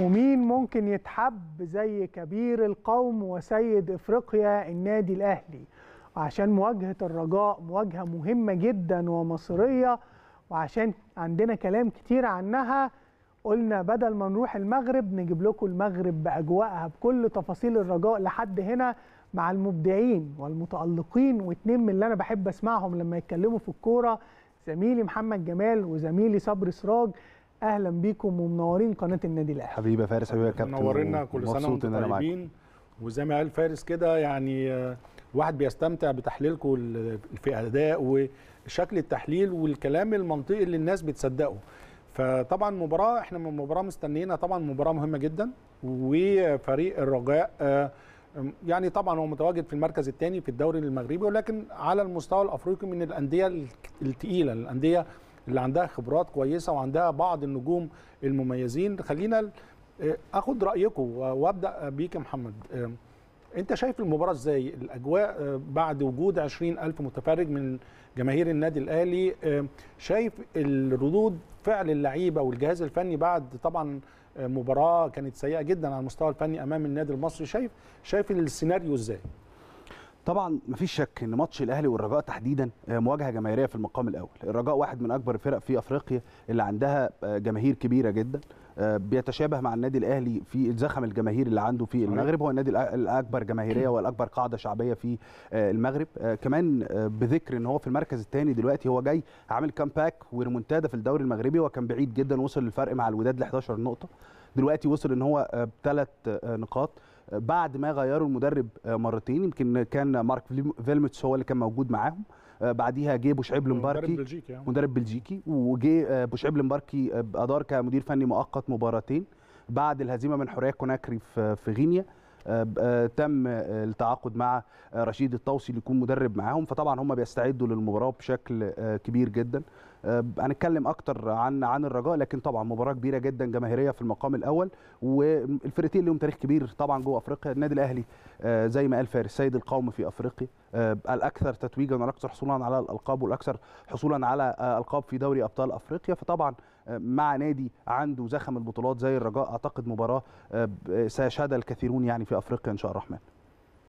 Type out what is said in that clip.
ومين ممكن يتحب زي كبير القوم وسيد افريقيا النادي الاهلي وعشان مواجهه الرجاء مواجهه مهمه جدا ومصريه وعشان عندنا كلام كتير عنها قلنا بدل ما نروح المغرب نجيب لكم المغرب باجواءها بكل تفاصيل الرجاء لحد هنا مع المبدعين والمتالقين واتنين من اللي انا بحب اسمعهم لما يتكلموا في الكوره زميلي محمد جمال وزميلي صبري سراج اهلا بيكم ومنورين قناه النادي الاهلي حبيبي فارس حبيبي يا كابتن منورنا كل سنه وانتم طيبين وزي ما قال فارس كده يعني الواحد آه، بيستمتع بتحليلكم في اداء وشكل التحليل والكلام المنطقي اللي الناس بتصدقه فطبعا مباراه احنا من مباراه مستنيينها طبعا مباراه مهمه جدا وفريق الرجاء آه، يعني طبعا هو متواجد في المركز الثاني في الدوري المغربي ولكن على المستوى الافريقي من الانديه الثقيله الانديه اللي عندها خبرات كويسه وعندها بعض النجوم المميزين خلينا آه، اخد رايكم وابدا بيك يا محمد آه، انت شايف المباراه ازاي الاجواء آه، بعد وجود 20000 متفرج من جماهير النادي الاهلي شايف الردود فعل اللعيبه والجهاز الفني بعد طبعا مباراه كانت سيئه جدا على المستوى الفني امام النادي المصري شايف شايف السيناريو ازاي طبعا مفيش شك ان ماتش الاهلي والرجاء تحديدا آه، مواجهه جماهيريه في المقام الاول الرجاء واحد من اكبر الفرق في افريقيا اللي عندها آه، جماهير كبيره جدا آه، بيتشابه مع النادي الاهلي في الزخم الجماهيري اللي عنده في المغرب هو النادي الاكبر جماهيريه والاكبر قاعده شعبيه في المغرب كمان بذكر ان هو في المركز الثاني دلوقتي هو جاي عامل كامباك وريمونتادا في الدوري المغربي وكان بعيد جدا وصل الفرق مع الوداد ل 11 نقطه دلوقتي وصل ان هو بثلاث نقاط بعد ما غيروا المدرب آه، مرتين يمكن كان مارك فيلمتس هو اللي كان موجود معاهم آه، بعديها جه بوشعيب لمباركي مدرب بلجيكي يعني. مدرب بلجيكي وجه بوشعيب لمباركي ادار كمدير فني مؤقت مباراتين بعد الهزيمه من حريه كوناكري في غينيا آه، آه، تم التعاقد مع رشيد الطوسي اللي يكون مدرب معاهم فطبعا هم بيستعدوا للمباراه بشكل آه، كبير جدا هنتكلم اكتر عن عن الرجاء لكن طبعا مباراه كبيره جدا جماهيريه في المقام الاول والفرقتين لهم تاريخ كبير طبعا جوه افريقيا النادي الاهلي زي ما قال فارس سيد القوم في افريقيا الاكثر تتويجا والاكثر حصولا على الالقاب والاكثر حصولا على القاب في دوري ابطال افريقيا فطبعا مع نادي عنده زخم البطولات زي الرجاء اعتقد مباراه آه، سيشهدها الكثيرون يعني في افريقيا ان شاء الرحمن